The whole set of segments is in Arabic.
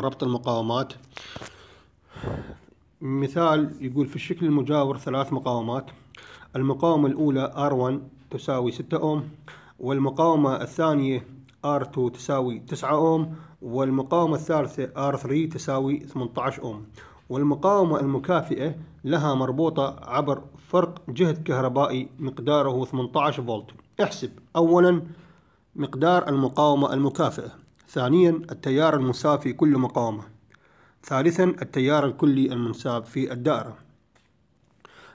ربط المقاومات مثال يقول في الشكل المجاور ثلاث مقاومات المقاومة الأولى R1 تساوي 6 أوم والمقاومة الثانية R2 تساوي 9 أوم والمقاومة الثالثة R3 تساوي 18 أوم والمقاومة المكافئة لها مربوطة عبر فرق جهد كهربائي مقداره 18 فولت احسب أولا مقدار المقاومة المكافئة ثانيا التيار المنساب في كل مقاومة ثالثا التيار الكلي المنساب في الدائرة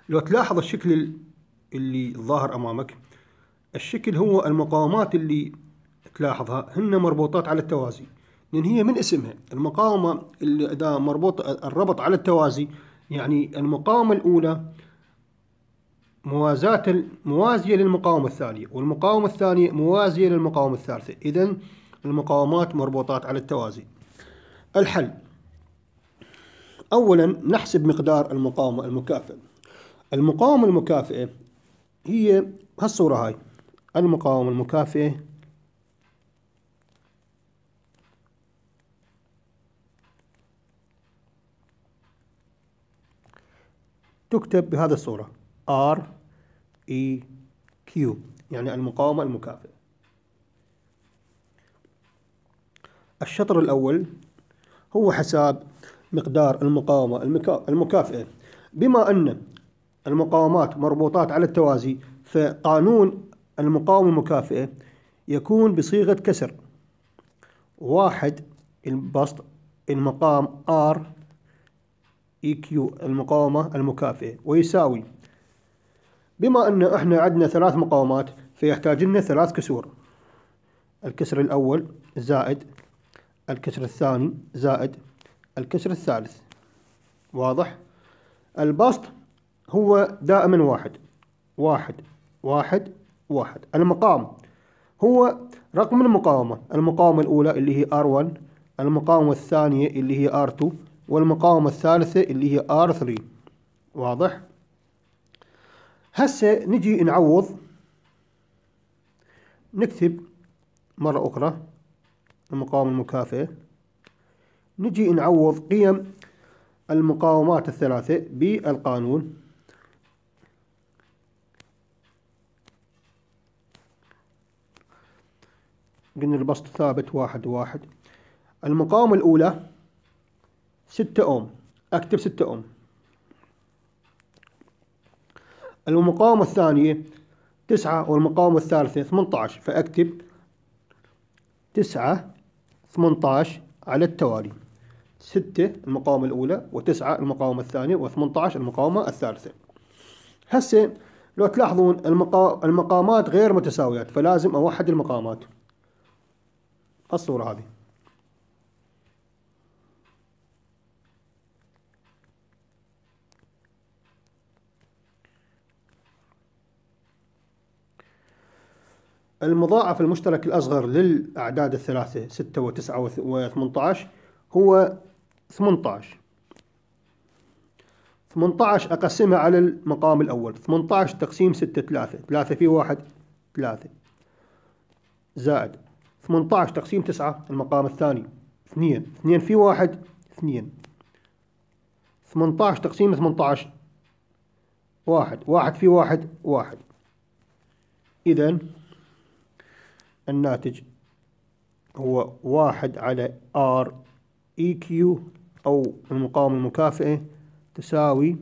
لو تلاحظ الشكل اللي ظاهر أمامك الشكل هو المقاومات اللي تلاحظها هن مربوطات على التوازي لأن هي من اسمها المقاومة اللي إذا مربوط الربط على التوازي يعني المقاومة الأولى موازاة موازية للمقاومة الثانية والمقاومة الثانية موازية للمقاومة الثالثة إذا المقاومات مربوطات على التوازي الحل أولا نحسب مقدار المقاومة المكافئة المقاومة المكافئة هي هالصورة هاي المقاومة المكافئة تكتب بهذه الصورة R E Q يعني المقاومة المكافئة الشطر الأول هو حساب مقدار المقاومة المكافئة بما أن المقاومات مربوطات على التوازي فقانون المقاومة المكافئة يكون بصيغة كسر واحد البسط المقام R EQ المقاومة المكافئة ويساوي بما أن إحنا عندنا ثلاث مقاومات فيحتاج لنا ثلاث كسور الكسر الأول زائد الكسر الثاني زائد الكسر الثالث واضح البسط هو دائما واحد واحد واحد واحد المقام هو رقم المقاومة المقاومة الأولى اللي هي R1 المقاومة الثانية اللي هي R2 والمقاومة الثالثة اللي هي R3 واضح هسه نجي نعوض نكتب مرة أخرى المقاومة المكافئة نجي نعوض قيم المقاومات الثلاثة بالقانون قلنا البسط ثابت واحد واحد المقاومة الأولى ستة أوم أكتب ستة أوم المقاومة الثانية تسعة والمقاومة الثالثة ثمنتعش فأكتب تسعة 18 على التوالي 6 المقاومة الأولى و9 المقاومة الثانية و18 المقاومة الثالثة هسه لو تلاحظون المقا... المقامات غير متساويات فلازم أوحد المقامات الصورة هذه المضاعف المشترك الأصغر للأعداد الثلاثة 6 و 9 و 18 هو 18 18 أقسمها على المقام الأول 18 تقسيم 6 3 3 في 1 3 زائد 18 تقسيم 9 المقام الثاني 2 2 في 1 2 18 تقسيم 18 1 1 في 1 1 إذن الناتج هو واحد على ار اي كيو أو المقاومة المكافئة تساوي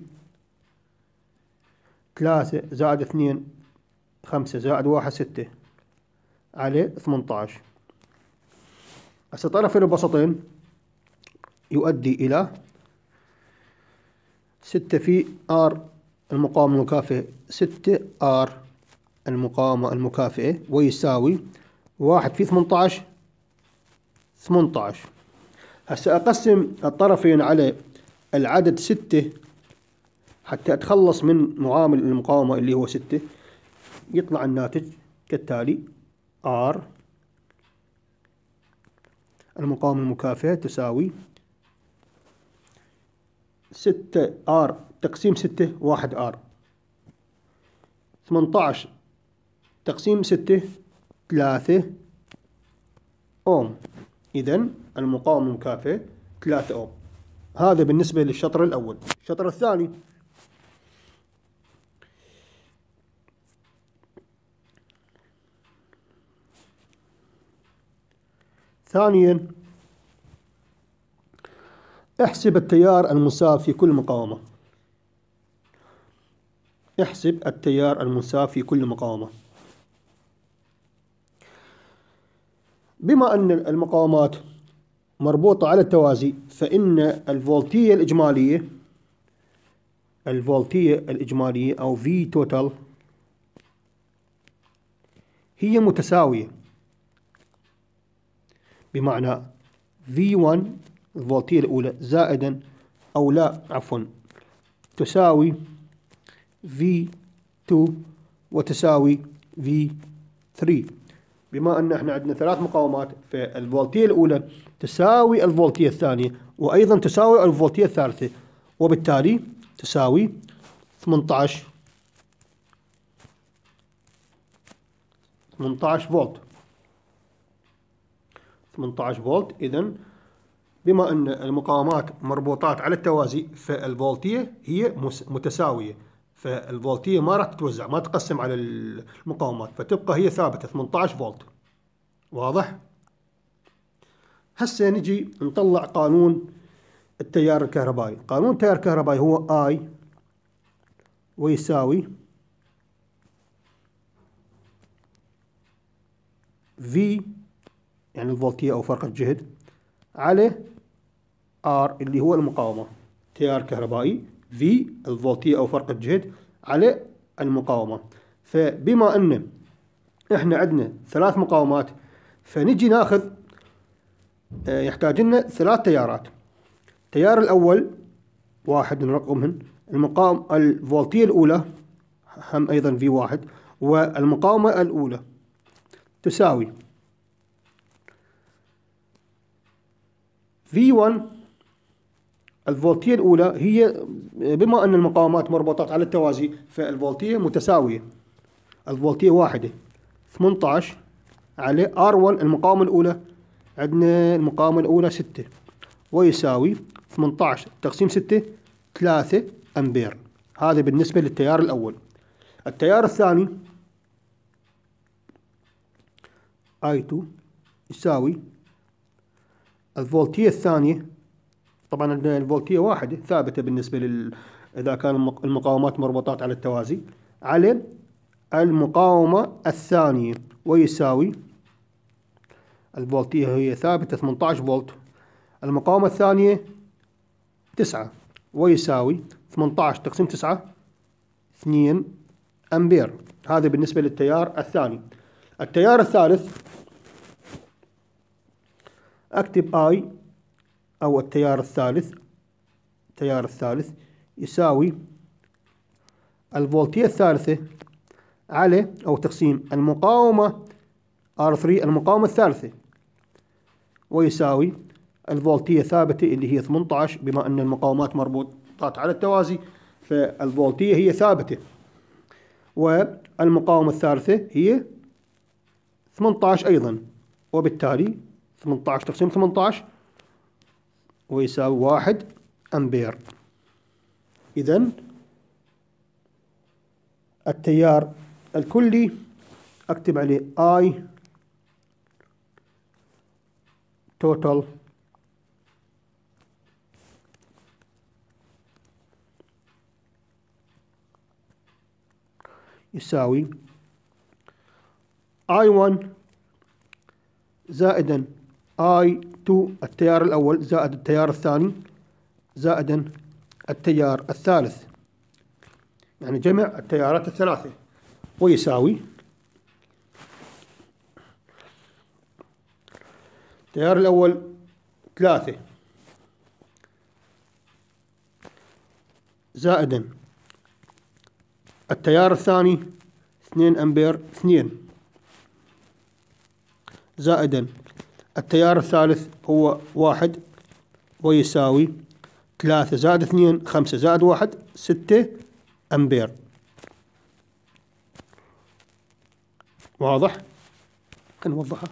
ثلاثة زائد اثنين خمسة زائد واحد ستة على ثمنتاش هسه طرف البسطين يؤدي إلى ستة في ار المقاومة المكافئة ستة ار المقاومة المكافئة ويساوي واحد في 18 18 هسه أقسم الطرفين على العدد ستة حتى أتخلص من معامل المقاومة اللي هو ستة يطلع الناتج كالتالي R المقاومة المكافئة تساوي ستة R تقسيم ستة واحد R ثمنتعش تقسيم ستة 3 أوم إذا المقاومة المكافئه 3 أوم هذا بالنسبة للشطر الأول الشطر الثاني ثانيا احسب التيار المساف في كل مقاومة احسب التيار المساف في كل مقاومة بما أن المقاومات مربوطة على التوازي فإن الفولتية الإجمالية الفولتية الإجمالية أو V توتال هي متساوية بمعنى V1 الفولتية الأولى زائدا أو لا عفوا تساوي V2 وتساوي V3 بما أن احنا عندنا ثلاث مقاومات فالفولتية الأولى تساوي الفولتية الثانية وأيضا تساوي الفولتية الثالثة وبالتالي تساوي 18 18 فولت 18 فولت إذا بما أن المقاومات مربوطات على التوازي فالفولتية هي متساوية فالفولتيه ما راح تتوزع ما تقسم على المقاومات فتبقى هي ثابته 18 فولت واضح هسه نجي نطلع قانون التيار الكهربائي قانون التيار الكهربائي هو اي ويساوي في يعني الفولتيه او فرق الجهد على ار اللي هو المقاومه تيار كهربائي في الفولتية أو فرق الجهد على المقاومة فبما أن إحنا عندنا ثلاث مقاومات فنجي ناخذ آه، يحتاج لنا ثلاث تيارات التيار الأول واحد نرقمهن المقاوم الفولتية الأولى هم أيضا في واحد والمقاومة الأولى تساوي في 1 الفولتية الأولى هي بما أن المقاومات مربوطات على التوازي فالفولتية متساوية الفولتية واحدة 18 علي ار R1 المقاومة الأولى عندنا المقاومة الأولى 6 ويساوي 18 تقسيم 6 3 أمبير هذا بالنسبة للتيار الأول التيار الثاني اي 2 يساوي الفولتية الثانية طبعا الفولتيه واحده ثابته بالنسبه لل اذا كان المقاومات مربوطات على التوازي على المقاومه الثانيه ويساوي الفولتيه هي ثابته 18 فولت المقاومه الثانيه 9 ويساوي 18 تقسيم 9 2 امبير هذا بالنسبه للتيار الثاني التيار الثالث اكتب اي أو التيار الثالث التيار الثالث يساوي الفولتية الثالثة على أو تقسيم المقاومة R3 المقاومة الثالثة ويساوي الفولتية ثابتة اللي هي 18 بما أن المقاومات مربوطات على التوازي فالفولتية هي ثابتة والمقاومة الثالثة هي 18 أيضا وبالتالي 18 تقسيم 18 ويساوي واحد أمبير إذا التيار الكلي أكتب عليه I total يساوي I1 زائدا i 2 التيار الأول زائد التيار الثاني زائد التيار الثالث يعني جمع التيارات الثلاثة ويساوي التيار الأول ثلاثة زائد التيار الثاني اثنين أمبير اثنين زائد التيار الثالث هو واحد ويساوي ثلاثة زائد اثنين خمسة زائد واحد ستة أمبير واضح؟ خلينا نوضحها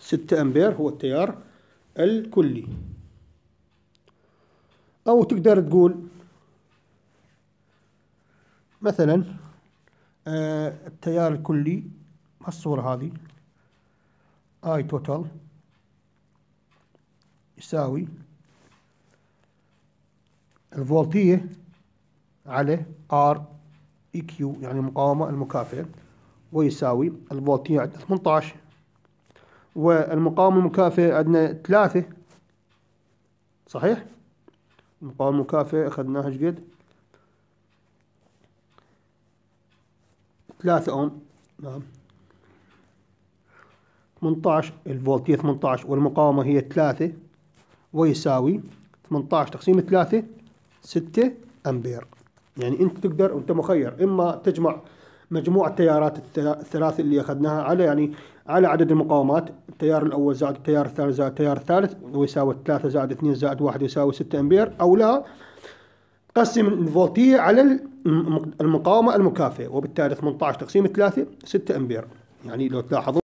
ستة أمبير هو التيار الكلي أو تقدر تقول مثلا آه، التيار الكلي الصورة هذه I total يساوي الفولتية على R EQ يعني المقاومة المكافئة ويساوي الفولتية عندنا 18 والمقاومة المكافئة عندنا 3 صحيح؟ المقاومة المكافئة أخذناها شقد؟ 3 اوم نعم 18 الفولت هي 18 والمقاومة هي 3 ويساوي 18 تقسيم 3 6 أمبير يعني أنت تقدر وأنت مخير إما تجمع مجموع التيارات الثلاث اللي أخذناها على يعني على عدد المقاومات التيار الأول زائد التيار الثاني زائد التيار الثالث ويساوي 3 زائد 2 زائد 1 يساوي 6 أمبير أو لا تقسم الفولتية على المقاومة المكافئة وبالتالي 18 تقسيم 3 6 أمبير يعني لو تلاحظون